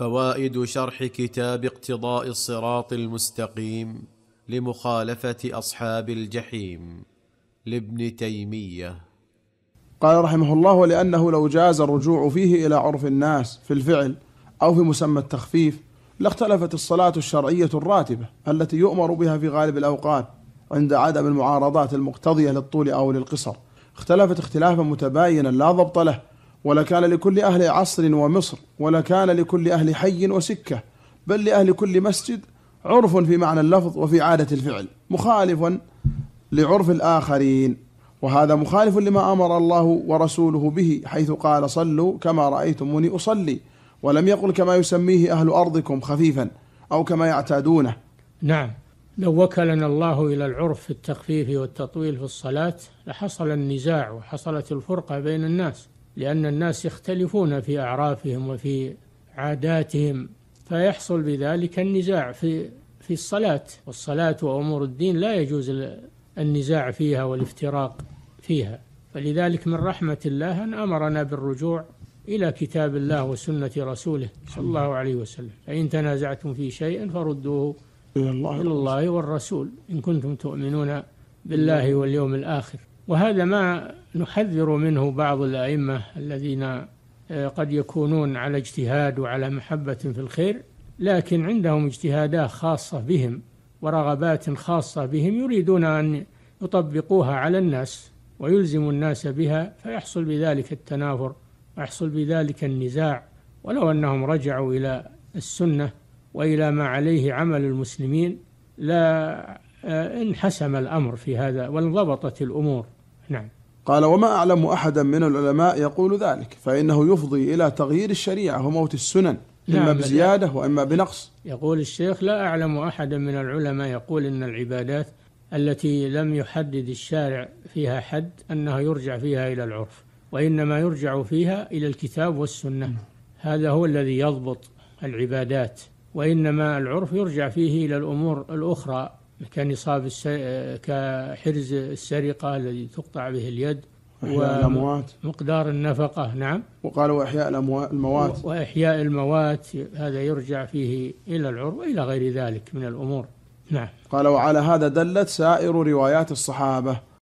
فوائد شرح كتاب اقتضاء الصراط المستقيم لمخالفه اصحاب الجحيم لابن تيميه قال رحمه الله ولانه لو جاز الرجوع فيه الى عرف الناس في الفعل او في مسمى التخفيف لاختلفت الصلاه الشرعيه الراتبه التي يؤمر بها في غالب الاوقات عند عدم المعارضات المقتضيه للطول او للقصر اختلفت اختلافا متباينا لا ضبط له ولكان لكل أهل عصر ومصر ولكان لكل أهل حي وسكة بل لأهل كل مسجد عرف في معنى اللفظ وفي عادة الفعل مخالف لعرف الآخرين وهذا مخالف لما أمر الله ورسوله به حيث قال صلوا كما رأيتموني أصلي ولم يقل كما يسميه أهل أرضكم خفيفا أو كما يعتادونه نعم لو وكلنا الله إلى العرف في التخفيف والتطويل في الصلاة لحصل النزاع وحصلت الفرقة بين الناس لأن الناس يختلفون في أعرافهم وفي عاداتهم فيحصل بذلك النزاع في في الصلاة والصلاة وأمور الدين لا يجوز النزاع فيها والافتراق فيها فلذلك من رحمة الله أن أمرنا بالرجوع إلى كتاب الله وسنة رسوله صلى الله عليه وسلم فإن تنازعتم في شيء فردوه إلى الله والرسول إن كنتم تؤمنون بالله واليوم الآخر وهذا ما نحذر منه بعض الأئمة الذين آه، قد يكونون على اجتهاد وعلى محبة في الخير لكن عندهم اجتهادات خاصة بهم ورغبات خاصة بهم يريدون أن يطبقوها على الناس ويلزموا الناس بها فيحصل بذلك التنافر ويحصل بذلك النزاع ولو أنهم رجعوا إلى السنة وإلى ما عليه عمل المسلمين لا آه، انحسم الأمر في هذا وانضبطت الأمور نعم قال وما أعلم أحدا من العلماء يقول ذلك فإنه يفضي إلى تغيير الشريعة وموت السنن نعم إما بزيادة وإما بنقص يقول الشيخ لا أعلم أحدا من العلماء يقول إن العبادات التي لم يحدد الشارع فيها حد أنها يرجع فيها إلى العرف وإنما يرجع فيها إلى الكتاب والسنة هذا هو الذي يضبط العبادات وإنما العرف يرجع فيه إلى الأمور الأخرى كنصاب كحرز السرقة الذي تقطع به اليد الأموات ومقدار النفقة نعم احياء الاموات الموات وإحياء الموات هذا يرجع فيه إلى العرب إلى غير ذلك من الأمور نعم قال وعلى هذا دلت سائر روايات الصحابة